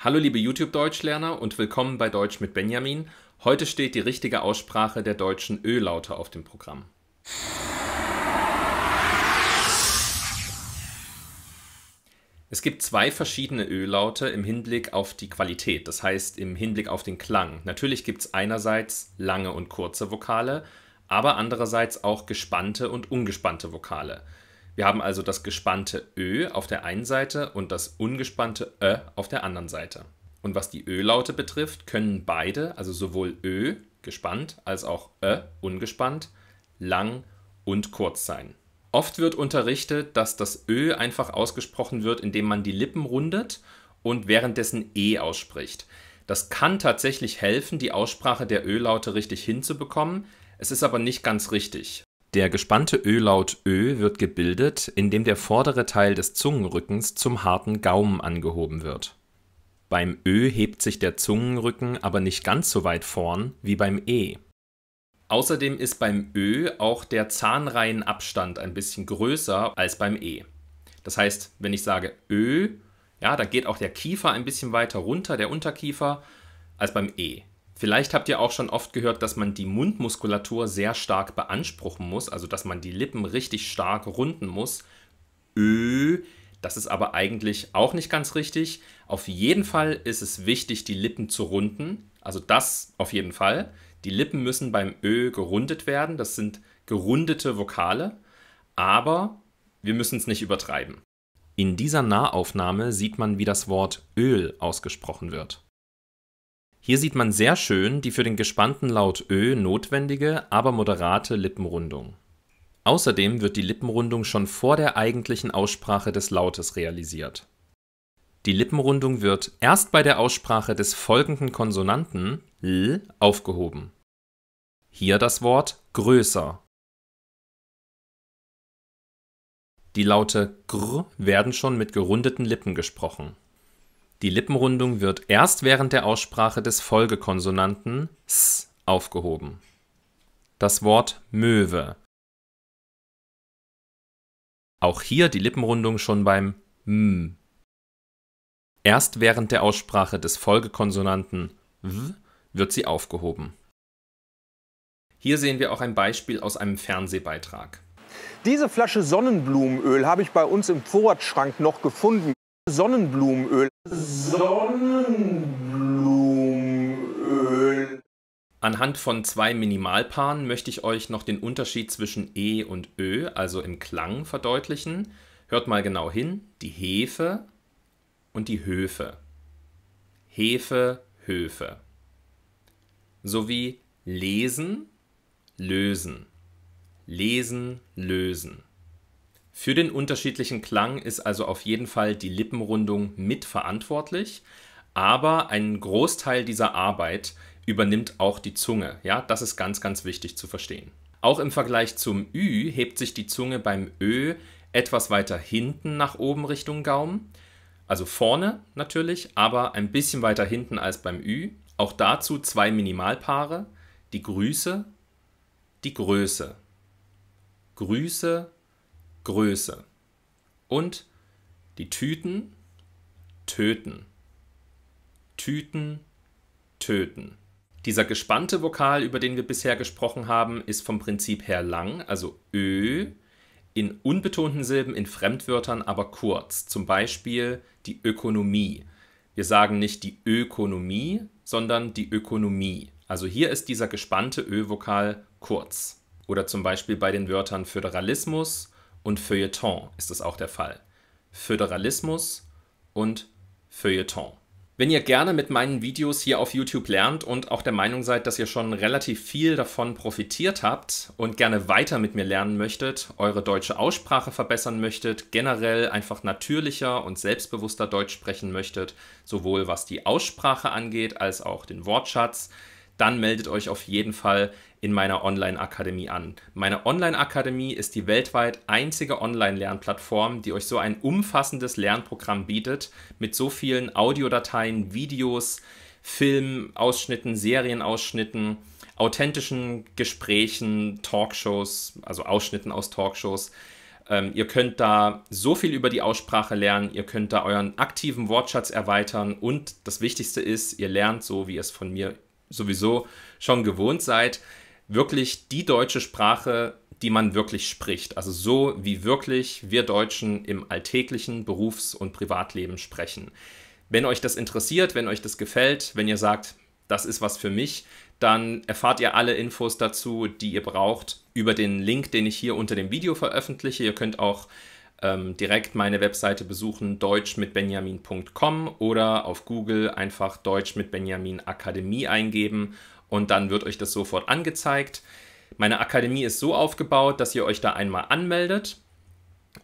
Hallo liebe YouTube-Deutschlerner und willkommen bei Deutsch mit Benjamin. Heute steht die richtige Aussprache der deutschen Ö-Laute auf dem Programm. Es gibt zwei verschiedene Ö-Laute im Hinblick auf die Qualität, das heißt im Hinblick auf den Klang. Natürlich gibt es einerseits lange und kurze Vokale, aber andererseits auch gespannte und ungespannte Vokale. Wir haben also das gespannte Ö auf der einen Seite und das ungespannte Ö auf der anderen Seite. Und was die Ö-Laute betrifft, können beide, also sowohl Ö gespannt als auch Ö ungespannt, lang und kurz sein. Oft wird unterrichtet, dass das Ö einfach ausgesprochen wird, indem man die Lippen rundet und währenddessen E ausspricht. Das kann tatsächlich helfen, die Aussprache der Ö-Laute richtig hinzubekommen, es ist aber nicht ganz richtig. Der gespannte Ö-Laut ö wird gebildet, indem der vordere Teil des Zungenrückens zum harten Gaumen angehoben wird. Beim ö hebt sich der Zungenrücken aber nicht ganz so weit vorn wie beim e. Außerdem ist beim ö auch der Zahnreihenabstand ein bisschen größer als beim e. Das heißt, wenn ich sage ö, ja, da geht auch der Kiefer ein bisschen weiter runter, der Unterkiefer, als beim e. Vielleicht habt ihr auch schon oft gehört, dass man die Mundmuskulatur sehr stark beanspruchen muss, also dass man die Lippen richtig stark runden muss. Ö, das ist aber eigentlich auch nicht ganz richtig. Auf jeden Fall ist es wichtig, die Lippen zu runden. Also das auf jeden Fall. Die Lippen müssen beim Ö gerundet werden. Das sind gerundete Vokale. Aber wir müssen es nicht übertreiben. In dieser Nahaufnahme sieht man, wie das Wort Öl ausgesprochen wird. Hier sieht man sehr schön die für den gespannten Laut Ö notwendige, aber moderate Lippenrundung. Außerdem wird die Lippenrundung schon vor der eigentlichen Aussprache des Lautes realisiert. Die Lippenrundung wird erst bei der Aussprache des folgenden Konsonanten L aufgehoben. Hier das Wort größer. Die Laute gr werden schon mit gerundeten Lippen gesprochen. Die Lippenrundung wird erst während der Aussprache des Folgekonsonanten s aufgehoben. Das Wort Möwe. Auch hier die Lippenrundung schon beim m. Erst während der Aussprache des Folgekonsonanten w wird sie aufgehoben. Hier sehen wir auch ein Beispiel aus einem Fernsehbeitrag. Diese Flasche Sonnenblumenöl habe ich bei uns im Vorratsschrank noch gefunden. Sonnenblumenöl. Sonnenblumenöl. Anhand von zwei Minimalpaaren möchte ich euch noch den Unterschied zwischen E und Ö, also im Klang, verdeutlichen. Hört mal genau hin, die Hefe und die Höfe. Hefe, Höfe. Sowie lesen, lösen. Lesen, lösen. Für den unterschiedlichen Klang ist also auf jeden Fall die Lippenrundung mitverantwortlich, aber einen Großteil dieser Arbeit übernimmt auch die Zunge. Ja, das ist ganz, ganz wichtig zu verstehen. Auch im Vergleich zum Ü hebt sich die Zunge beim Ö etwas weiter hinten nach oben Richtung Gaumen. Also vorne natürlich, aber ein bisschen weiter hinten als beim Ü. Auch dazu zwei Minimalpaare, die Grüße, die Größe. Grüße, Größe. Und die Tüten töten. Tüten töten. Dieser gespannte Vokal, über den wir bisher gesprochen haben, ist vom Prinzip her lang, also Ö, in unbetonten Silben, in Fremdwörtern aber kurz. Zum Beispiel die Ökonomie. Wir sagen nicht die Ökonomie, sondern die Ökonomie. Also hier ist dieser gespannte Ö-Vokal kurz. Oder zum Beispiel bei den Wörtern Föderalismus und Feuilleton ist es auch der Fall. Föderalismus und Feuilleton. Wenn ihr gerne mit meinen Videos hier auf YouTube lernt und auch der Meinung seid, dass ihr schon relativ viel davon profitiert habt und gerne weiter mit mir lernen möchtet, eure deutsche Aussprache verbessern möchtet, generell einfach natürlicher und selbstbewusster Deutsch sprechen möchtet, sowohl was die Aussprache angeht als auch den Wortschatz, dann meldet euch auf jeden Fall in meiner Online-Akademie an. Meine Online-Akademie ist die weltweit einzige Online-Lernplattform, die euch so ein umfassendes Lernprogramm bietet mit so vielen Audiodateien, Videos, Filmausschnitten, Serienausschnitten, authentischen Gesprächen, Talkshows, also Ausschnitten aus Talkshows. Ähm, ihr könnt da so viel über die Aussprache lernen, ihr könnt da euren aktiven Wortschatz erweitern und das Wichtigste ist, ihr lernt so, wie ihr es von mir sowieso schon gewohnt seid wirklich die deutsche Sprache, die man wirklich spricht. Also so, wie wirklich wir Deutschen im alltäglichen Berufs- und Privatleben sprechen. Wenn euch das interessiert, wenn euch das gefällt, wenn ihr sagt, das ist was für mich, dann erfahrt ihr alle Infos dazu, die ihr braucht, über den Link, den ich hier unter dem Video veröffentliche. Ihr könnt auch ähm, direkt meine Webseite besuchen, deutschmitbenjamin.com oder auf Google einfach Deutsch mit Benjamin Akademie eingeben und dann wird euch das sofort angezeigt. Meine Akademie ist so aufgebaut, dass ihr euch da einmal anmeldet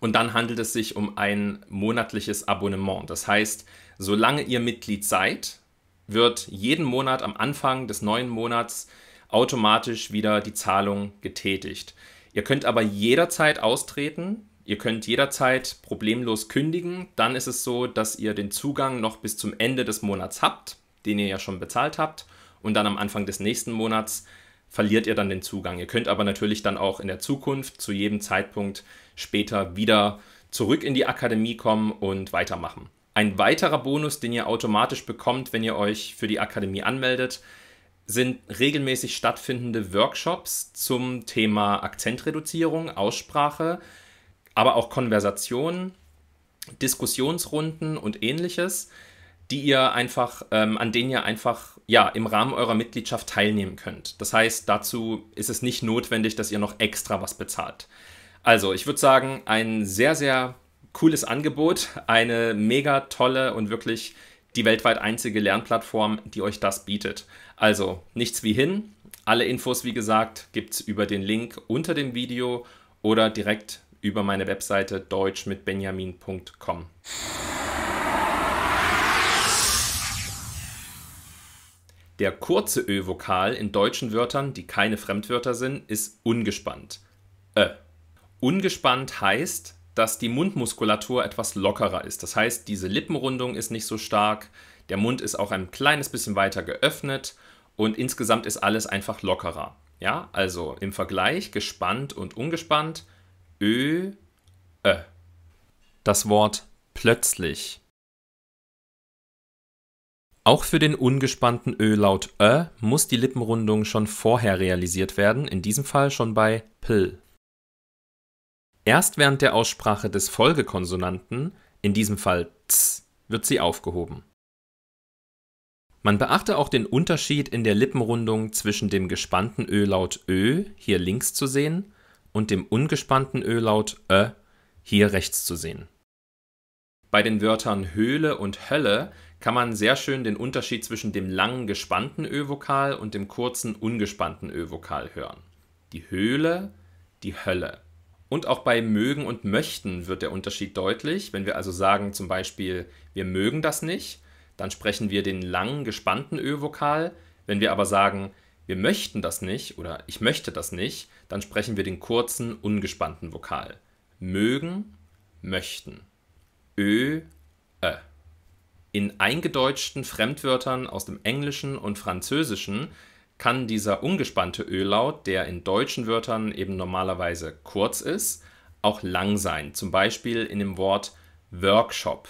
und dann handelt es sich um ein monatliches Abonnement. Das heißt, solange ihr Mitglied seid, wird jeden Monat am Anfang des neuen Monats automatisch wieder die Zahlung getätigt. Ihr könnt aber jederzeit austreten, ihr könnt jederzeit problemlos kündigen. Dann ist es so, dass ihr den Zugang noch bis zum Ende des Monats habt, den ihr ja schon bezahlt habt und dann am Anfang des nächsten Monats verliert ihr dann den Zugang. Ihr könnt aber natürlich dann auch in der Zukunft zu jedem Zeitpunkt später wieder zurück in die Akademie kommen und weitermachen. Ein weiterer Bonus, den ihr automatisch bekommt, wenn ihr euch für die Akademie anmeldet, sind regelmäßig stattfindende Workshops zum Thema Akzentreduzierung, Aussprache, aber auch Konversationen, Diskussionsrunden und ähnliches, die ihr einfach, ähm, an denen ihr einfach ja, im Rahmen eurer Mitgliedschaft teilnehmen könnt. Das heißt, dazu ist es nicht notwendig, dass ihr noch extra was bezahlt. Also, ich würde sagen, ein sehr, sehr cooles Angebot, eine mega tolle und wirklich die weltweit einzige Lernplattform, die euch das bietet. Also, nichts wie hin. Alle Infos, wie gesagt, gibt es über den Link unter dem Video oder direkt über meine Webseite deutschmitbenjamin.com. Der kurze Ö-Vokal in deutschen Wörtern, die keine Fremdwörter sind, ist ungespannt. Ö. Ungespannt heißt, dass die Mundmuskulatur etwas lockerer ist. Das heißt, diese Lippenrundung ist nicht so stark, der Mund ist auch ein kleines bisschen weiter geöffnet und insgesamt ist alles einfach lockerer. Ja, also im Vergleich gespannt und ungespannt Ö, Ö. Das Wort plötzlich auch für den ungespannten Ö-Laut ö muss die Lippenrundung schon vorher realisiert werden, in diesem Fall schon bei pl. Erst während der Aussprache des Folgekonsonanten, in diesem Fall TS, wird sie aufgehoben. Man beachte auch den Unterschied in der Lippenrundung zwischen dem gespannten Ö-Laut ö, hier links zu sehen, und dem ungespannten Ö-Laut ö, hier rechts zu sehen. Bei den Wörtern Höhle und Hölle kann man sehr schön den Unterschied zwischen dem langen gespannten Ö-Vokal und dem kurzen ungespannten Ö-Vokal hören. Die Höhle, die Hölle. Und auch bei mögen und möchten wird der Unterschied deutlich. Wenn wir also sagen zum Beispiel, wir mögen das nicht, dann sprechen wir den langen gespannten Ö-Vokal. Wenn wir aber sagen, wir möchten das nicht oder ich möchte das nicht, dann sprechen wir den kurzen ungespannten Vokal. Mögen, möchten. Ö, ä. In eingedeutschten Fremdwörtern aus dem Englischen und Französischen kann dieser ungespannte Ö-Laut, der in deutschen Wörtern eben normalerweise kurz ist, auch lang sein, zum Beispiel in dem Wort Workshop,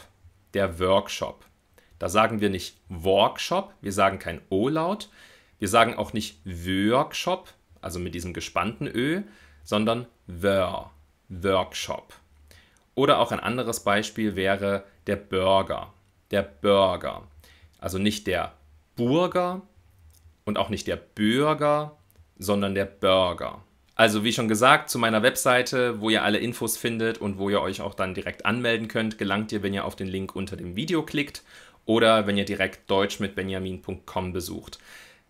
der Workshop. Da sagen wir nicht Workshop, wir sagen kein O-Laut, wir sagen auch nicht Workshop, also mit diesem gespannten Ö, sondern Wör, Workshop. Oder auch ein anderes Beispiel wäre der Burger der Burger. Also nicht der Burger und auch nicht der Bürger, sondern der Burger. Also wie schon gesagt, zu meiner Webseite, wo ihr alle Infos findet und wo ihr euch auch dann direkt anmelden könnt, gelangt ihr, wenn ihr auf den Link unter dem Video klickt oder wenn ihr direkt deutschmitbenjamin.com besucht.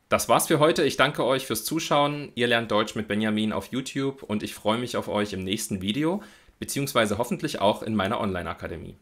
Das war's für heute. Ich danke euch fürs Zuschauen. Ihr lernt Deutsch mit Benjamin auf YouTube und ich freue mich auf euch im nächsten Video, beziehungsweise hoffentlich auch in meiner Online-Akademie.